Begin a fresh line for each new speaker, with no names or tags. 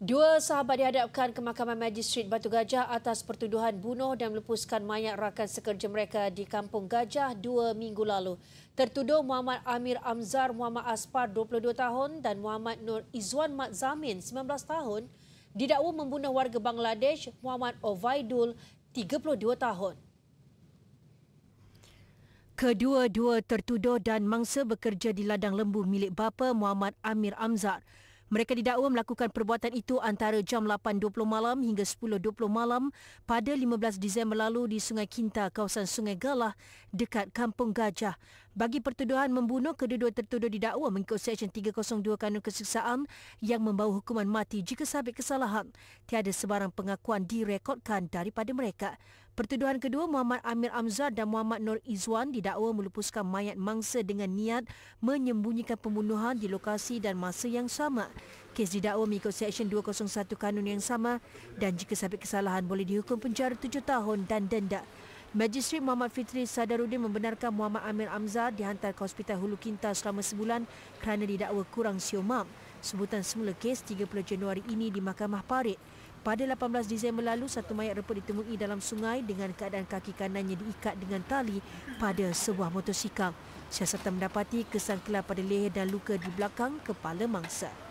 Dua sahabat dihadapkan ke Mahkamah Magistrat Batu Gajah atas pertuduhan bunuh dan melepaskan mayat rakan sekerja mereka di Kampung Gajah dua minggu lalu. Tertuduh Muhammad Amir Amzar Muhammad Aspar 22 tahun dan Muhammad Nur Izwan Mat Zamin 19 tahun didakwa membunuh warga Bangladesh Muhammad Ovaidul 32 tahun. Kedua-dua tertuduh dan mangsa bekerja di ladang lembu milik bapa Muhammad Amir Amzar mereka didakwa melakukan perbuatan itu antara jam 8.20 malam hingga 10.20 malam pada 15 Disember lalu di Sungai Kinta, kawasan Sungai Galah dekat Kampung Gajah. Bagi pertuduhan membunuh, kedua-dua tertuduh didakwa mengikut Seksyen 302 Kanun Keseksaan yang membawa hukuman mati jika sabit kesalahan. Tiada sebarang pengakuan direkodkan daripada mereka. Pertuduhan kedua Muhammad Amir Amzar dan Muhammad Nur Izwan didakwa melupuskan mayat mangsa dengan niat menyembunyikan pembunuhan di lokasi dan masa yang sama. Kes didakwa mengikut Seksyen 201 Kanun yang sama dan jika sabit kesalahan boleh dihukum penjara tujuh tahun dan denda. Magistrate Muhammad Fitri Sadarudin membenarkan Muhammad Amir Amzar dihantar ke Hospital Hulu Kinta selama sebulan kerana didakwa kurang siomam. Sebutan semula kes 30 Januari ini di Mahkamah Parit. Pada 18 Disember lalu, satu mayat reput ditemui dalam sungai dengan keadaan kaki kanannya diikat dengan tali pada sebuah motosikal. Siasatan mendapati kesan kelar pada leher dan luka di belakang kepala mangsa.